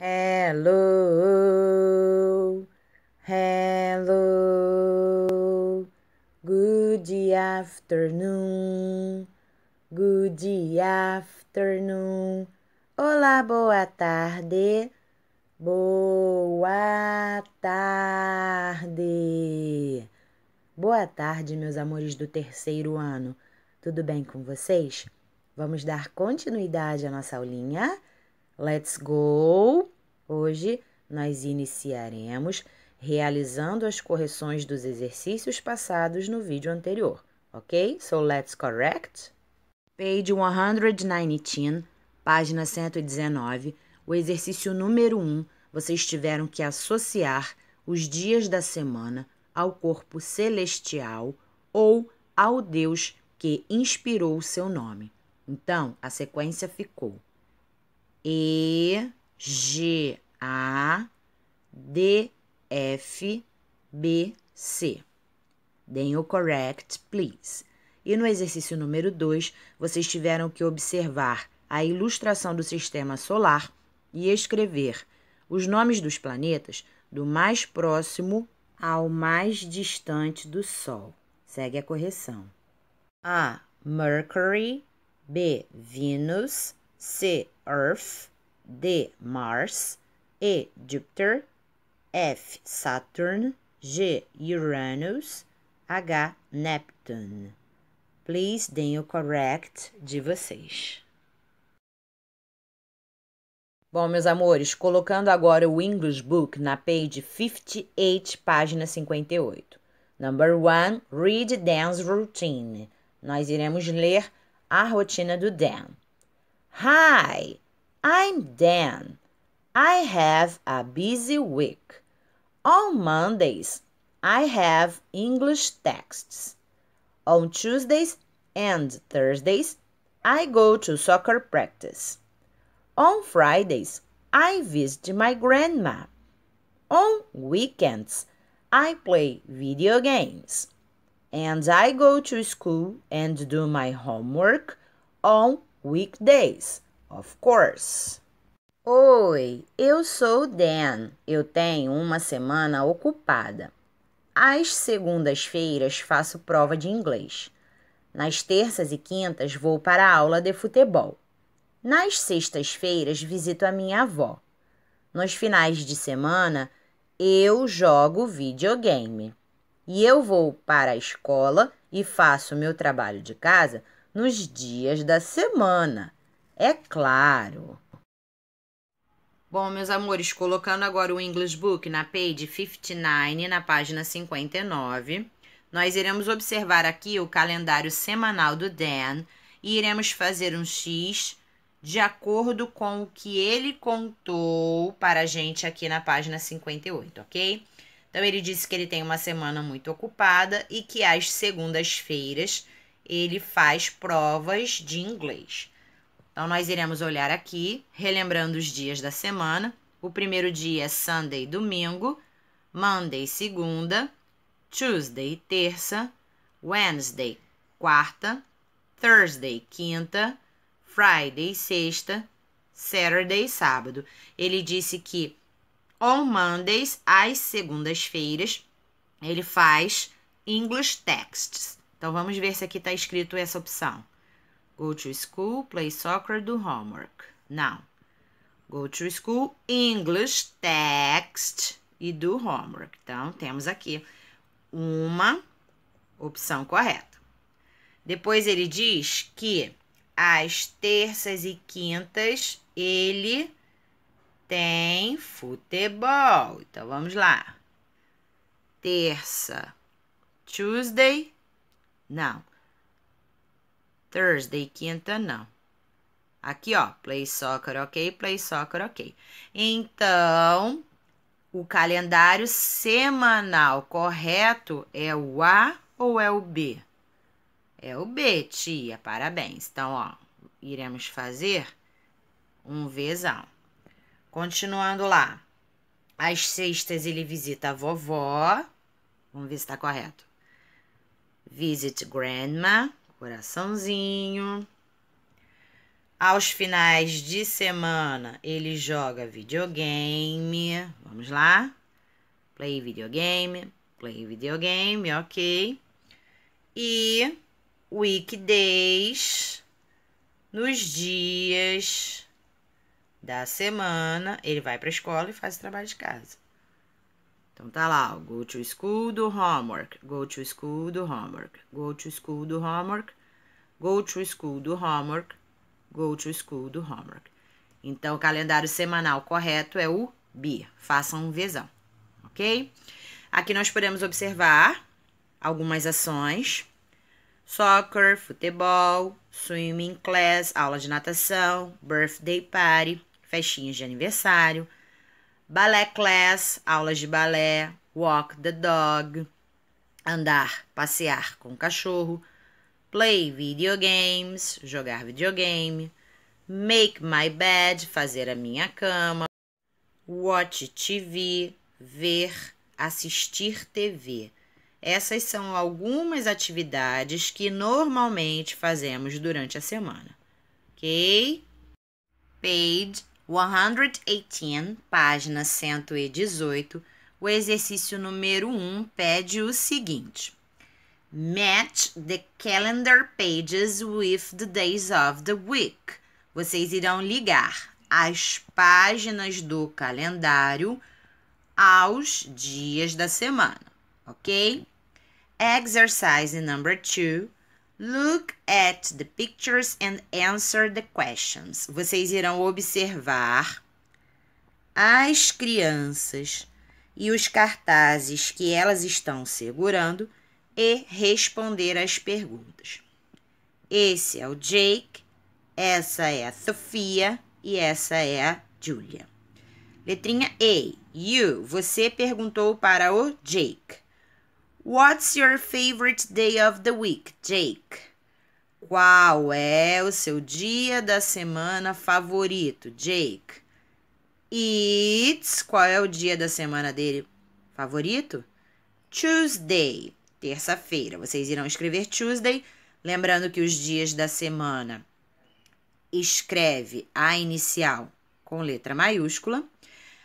Hello, hello, good afternoon, good afternoon. Olá, boa tarde, boa tarde. Boa tarde, meus amores do terceiro ano. Tudo bem com vocês? Vamos dar continuidade à nossa aulinha. Let's Go! Hoje nós iniciaremos realizando as correções dos exercícios passados no vídeo anterior, ok? So let's correct. Page 119, página 119, o exercício número 1, vocês tiveram que associar os dias da semana ao corpo celestial ou ao Deus que inspirou o seu nome. Então, a sequência ficou e, G, A, D, F, B, C. Deem o correct, please. E no exercício número 2, vocês tiveram que observar a ilustração do sistema solar e escrever os nomes dos planetas do mais próximo ao mais distante do Sol. Segue a correção. A. Mercury. B. Vênus. C. Earth, D. Mars, E. Jupiter, F. Saturn, G. Uranus, H. Neptune. Please deem o correct de vocês. Bom, meus amores, colocando agora o English Book na page 58, página 58. Number 1, read dance routine. Nós iremos ler a rotina do Dan. Hi, I'm Dan. I have a busy week. On Mondays, I have English texts. On Tuesdays and Thursdays, I go to soccer practice. On Fridays, I visit my grandma. On weekends, I play video games. And I go to school and do my homework on Weekdays, of course. Oi, eu sou Dan. Eu tenho uma semana ocupada. Às segundas-feiras faço prova de inglês. Nas terças e quintas vou para a aula de futebol. Nas sextas-feiras visito a minha avó. Nos finais de semana eu jogo videogame. E eu vou para a escola e faço meu trabalho de casa nos dias da semana, é claro. Bom, meus amores, colocando agora o English Book na page 59, na página 59, nós iremos observar aqui o calendário semanal do Dan e iremos fazer um X de acordo com o que ele contou para a gente aqui na página 58, ok? Então, ele disse que ele tem uma semana muito ocupada e que às segundas-feiras ele faz provas de inglês. Então, nós iremos olhar aqui, relembrando os dias da semana. O primeiro dia é Sunday, domingo. Monday, segunda. Tuesday, terça. Wednesday, quarta. Thursday, quinta. Friday, sexta. Saturday, sábado. Ele disse que on Mondays, às segundas-feiras, ele faz English texts. Então, vamos ver se aqui está escrito essa opção. Go to school, play soccer, do homework. Não. Go to school, English, text e do homework. Então, temos aqui uma opção correta. Depois ele diz que às terças e quintas ele tem futebol. Então, vamos lá. Terça, Tuesday, não. Thursday, quinta, não. Aqui, ó, play soccer, ok, play soccer, ok. Então, o calendário semanal correto é o A ou é o B? É o B, tia, parabéns. Então, ó, iremos fazer um vezão. Continuando lá. Às sextas ele visita a vovó. Vamos ver se está correto. Visit Grandma, coraçãozinho. Aos finais de semana, ele joga videogame. Vamos lá? Play videogame, play videogame, ok. E weekdays, nos dias da semana, ele vai para a escola e faz o trabalho de casa. Então tá lá, go to school do homework, go to school do homework, go to school do homework, go to school do homework, go to school do homework. Então o calendário semanal correto é o B. Façam um visão, ok? Aqui nós podemos observar algumas ações: soccer, futebol, swimming class, aula de natação, birthday party, festinhas de aniversário balé class, aulas de balé, walk the dog, andar, passear com o cachorro, play video games, jogar videogame, make my bed, fazer a minha cama, watch TV, ver, assistir TV. Essas são algumas atividades que normalmente fazemos durante a semana. OK? Page 118, página 118, o exercício número 1 pede o seguinte: Match the calendar pages with the days of the week. Vocês irão ligar as páginas do calendário aos dias da semana, ok? Exercise number 2. Look at the pictures and answer the questions. Vocês irão observar as crianças e os cartazes que elas estão segurando e responder as perguntas. Esse é o Jake, essa é a Sofia e essa é a Julia. Letrinha E. You, você perguntou para o Jake. What's your favorite day of the week, Jake? Qual é o seu dia da semana favorito, Jake? It's qual é o dia da semana dele favorito? Tuesday, terça-feira. Vocês irão escrever Tuesday, lembrando que os dias da semana escreve a inicial com letra maiúscula.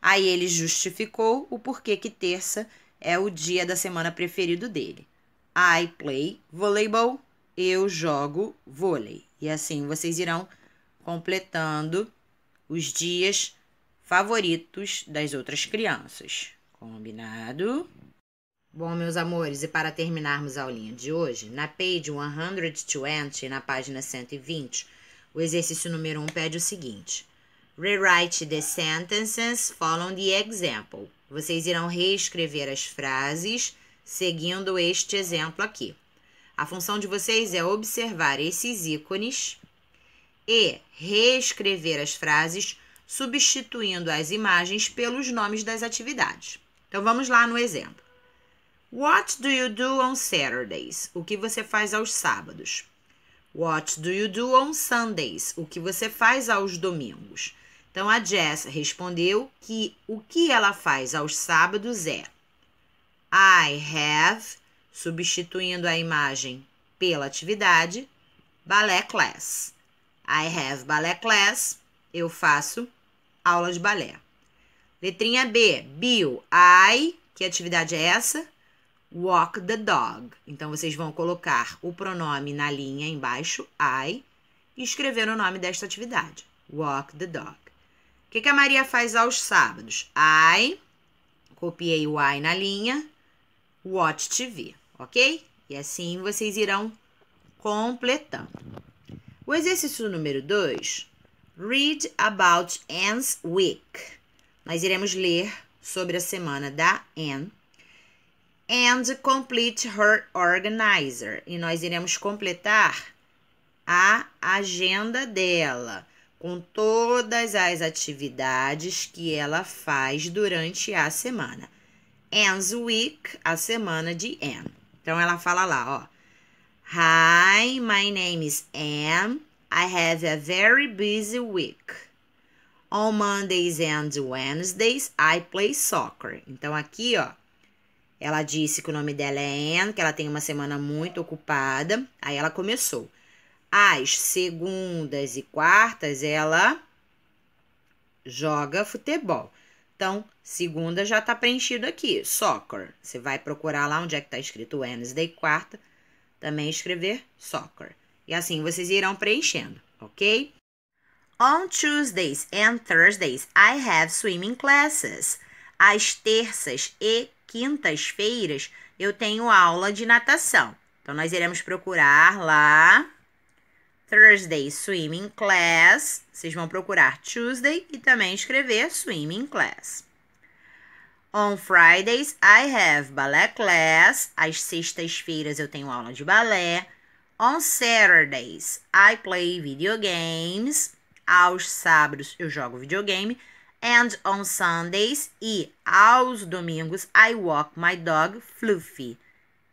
Aí ele justificou o porquê que terça é o dia da semana preferido dele. I play volleyball, eu jogo vôlei. E assim vocês irão completando os dias favoritos das outras crianças. Combinado? Bom, meus amores, e para terminarmos a aulinha de hoje, na page 120 e na página 120, o exercício número 1 pede o seguinte: Rewrite the sentences following the example. Vocês irão reescrever as frases seguindo este exemplo aqui. A função de vocês é observar esses ícones e reescrever as frases substituindo as imagens pelos nomes das atividades. Então vamos lá no exemplo. What do you do on Saturdays? O que você faz aos sábados? What do you do on Sundays? O que você faz aos domingos? Então a Jess respondeu que o que ela faz aos sábados é I have, substituindo a imagem pela atividade, balé class. I have balé class, eu faço aula de balé. Letrinha B, Bill, I, que atividade é essa? Walk the dog. Então vocês vão colocar o pronome na linha embaixo, I, e escrever o nome desta atividade. Walk the dog que, que a Maria faz aos sábados? I, copiei o I na linha, watch TV, ok? E assim vocês irão completando. O exercício número 2, read about Anne's week. Nós iremos ler sobre a semana da Anne. And complete her organizer. E nós iremos completar a agenda dela com todas as atividades que ela faz durante a semana. Anne's week, a semana de Anne. Então ela fala lá, ó. Hi, my name is Anne. I have a very busy week. On Mondays and Wednesdays, I play soccer. Então aqui, ó, ela disse que o nome dela é Anne, que ela tem uma semana muito ocupada. Aí ela começou. As segundas e quartas ela joga futebol. Então, segunda já está preenchido aqui, soccer. Você vai procurar lá onde é que está escrito Wednesday, quarta, também escrever soccer. E assim vocês irão preenchendo, ok? On Tuesdays and Thursdays, I have swimming classes. Às terças e quintas-feiras, eu tenho aula de natação. Então, nós iremos procurar lá Thursday Swimming Class. Vocês vão procurar Tuesday e também escrever Swimming Class. On Fridays, I have ballet class. Às sextas-feiras eu tenho aula de balé. On Saturdays, I play video games. Aos sábados eu jogo videogame. And on Sundays e aos domingos, I walk my dog Fluffy.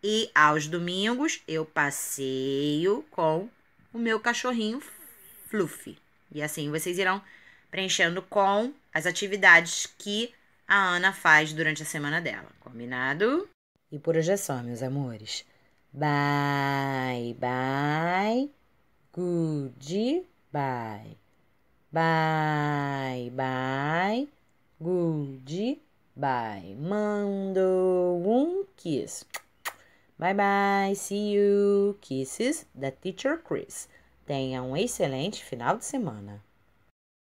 E aos domingos eu passeio com o meu cachorrinho Fluffy. E assim vocês irão preenchendo com as atividades que a Ana faz durante a semana dela, combinado? E por hoje é só, meus amores. Bye, bye, goodbye. Bye, bye, goodbye. Mandou um kiss. Bye bye, see you. Kisses da Teacher Chris. Tenha um excelente final de semana.